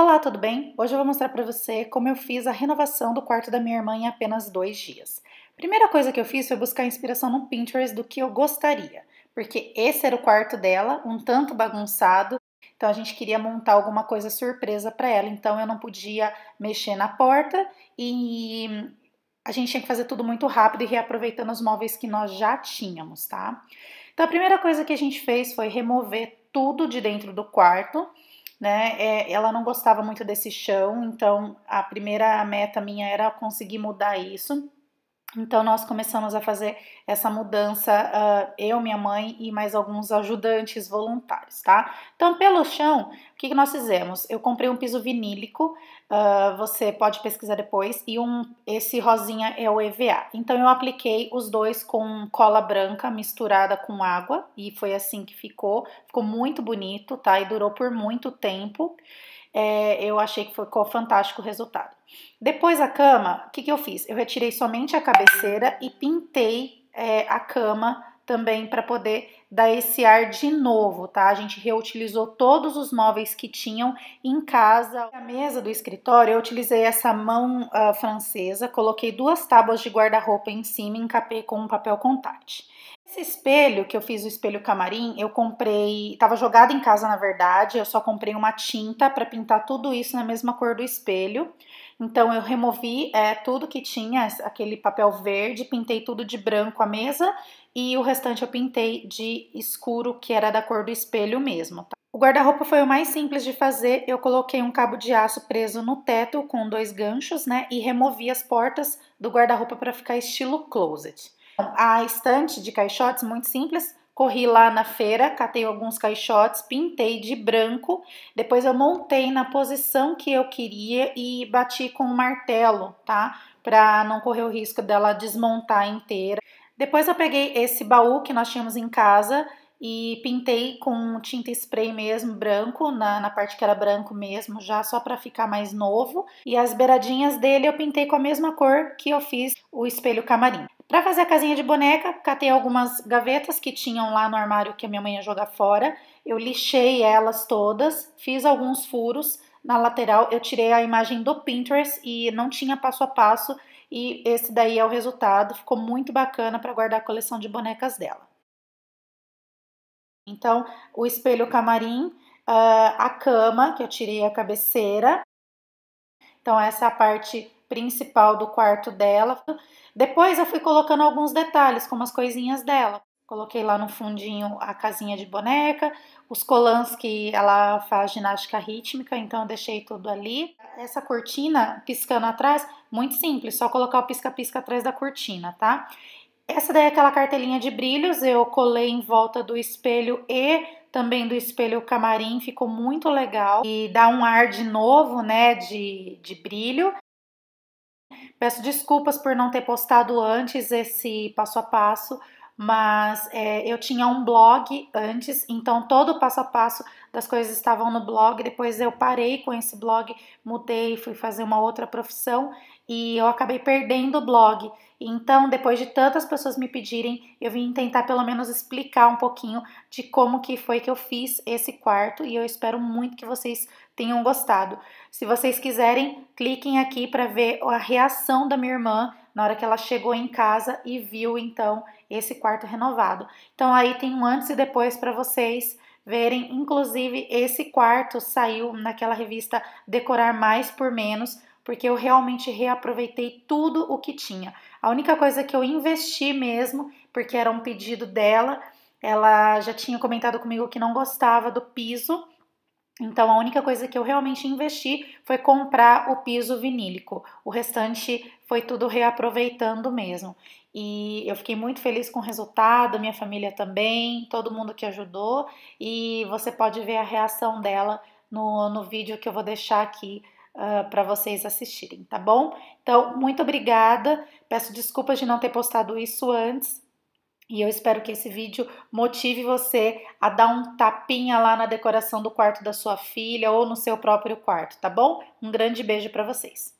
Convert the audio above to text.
Olá, tudo bem? Hoje eu vou mostrar para você como eu fiz a renovação do quarto da minha irmã em apenas dois dias. Primeira coisa que eu fiz foi buscar inspiração no Pinterest do que eu gostaria, porque esse era o quarto dela, um tanto bagunçado, então a gente queria montar alguma coisa surpresa para ela, então eu não podia mexer na porta e a gente tinha que fazer tudo muito rápido e reaproveitando os móveis que nós já tínhamos, tá? Então a primeira coisa que a gente fez foi remover tudo de dentro do quarto, né? É, ela não gostava muito desse chão, então a primeira meta minha era conseguir mudar isso. Então nós começamos a fazer essa mudança, uh, eu, minha mãe e mais alguns ajudantes voluntários, tá? Então, pelo chão, o que, que nós fizemos? Eu comprei um piso vinílico, uh, você pode pesquisar depois, e um esse rosinha é o EVA. Então, eu apliquei os dois com cola branca misturada com água, e foi assim que ficou. Ficou muito bonito, tá? E durou por muito tempo é, eu achei que ficou fantástico o resultado. Depois a cama, o que, que eu fiz? Eu retirei somente a cabeceira e pintei é, a cama também para poder dar esse ar de novo, tá? A gente reutilizou todos os móveis que tinham em casa. A mesa do escritório eu utilizei essa mão uh, francesa, coloquei duas tábuas de guarda-roupa em cima e encapei com um papel contact. Esse espelho que eu fiz, o espelho camarim, eu comprei, estava jogado em casa na verdade, eu só comprei uma tinta para pintar tudo isso na mesma cor do espelho. Então eu removi é, tudo que tinha, aquele papel verde, pintei tudo de branco a mesa e o restante eu pintei de escuro, que era da cor do espelho mesmo. Tá? O guarda-roupa foi o mais simples de fazer, eu coloquei um cabo de aço preso no teto com dois ganchos, né, e removi as portas do guarda-roupa para ficar estilo closet. A estante de caixotes muito simples, corri lá na feira, catei alguns caixotes, pintei de branco, depois eu montei na posição que eu queria e bati com o um martelo, tá? Para não correr o risco dela desmontar inteira. Depois eu peguei esse baú que nós tínhamos em casa, e pintei com tinta spray mesmo, branco, na, na parte que era branco mesmo, já só para ficar mais novo. E as beiradinhas dele eu pintei com a mesma cor que eu fiz o espelho camarim. Para fazer a casinha de boneca, catei algumas gavetas que tinham lá no armário que a minha mãe ia jogar fora. Eu lixei elas todas, fiz alguns furos na lateral. Eu tirei a imagem do Pinterest e não tinha passo a passo. E esse daí é o resultado. Ficou muito bacana para guardar a coleção de bonecas dela. Então, o espelho camarim, ah, a cama, que eu tirei a cabeceira. Então, essa é a parte principal do quarto dela. Depois eu fui colocando alguns detalhes, como as coisinhas dela. Coloquei lá no fundinho a casinha de boneca, os colãs que ela faz ginástica rítmica, então eu deixei tudo ali. Essa cortina piscando atrás, muito simples, só colocar o pisca-pisca atrás da cortina, tá? Essa daí é aquela cartelinha de brilhos, eu colei em volta do espelho e também do espelho camarim, ficou muito legal e dá um ar de novo, né, de, de brilho. Peço desculpas por não ter postado antes esse passo a passo, mas é, eu tinha um blog antes, então todo o passo a passo das coisas estavam no blog. Depois eu parei com esse blog, mudei, fui fazer uma outra profissão e eu acabei perdendo o blog. Então, depois de tantas pessoas me pedirem, eu vim tentar pelo menos explicar um pouquinho de como que foi que eu fiz esse quarto e eu espero muito que vocês tenham gostado. Se vocês quiserem, cliquem aqui para ver a reação da minha irmã na hora que ela chegou em casa e viu então esse quarto renovado. Então aí tem um antes e depois para vocês verem. Inclusive, esse quarto saiu naquela revista Decorar Mais por Menos, porque eu realmente reaproveitei tudo o que tinha. A única coisa que eu investi mesmo, porque era um pedido dela, ela já tinha comentado comigo que não gostava do piso então, a única coisa que eu realmente investi foi comprar o piso vinílico. O restante foi tudo reaproveitando mesmo. E eu fiquei muito feliz com o resultado, minha família também, todo mundo que ajudou. E você pode ver a reação dela no, no vídeo que eu vou deixar aqui uh, ah, para vocês assistirem, tá bom? Então, muito obrigada. Peço desculpas de não ter postado isso antes, e eu espero que esse vídeo motive você a dar um tapinha lá na decoração do quarto da sua filha ou no seu próprio quarto, tá bom? Um grande beijo para vocês.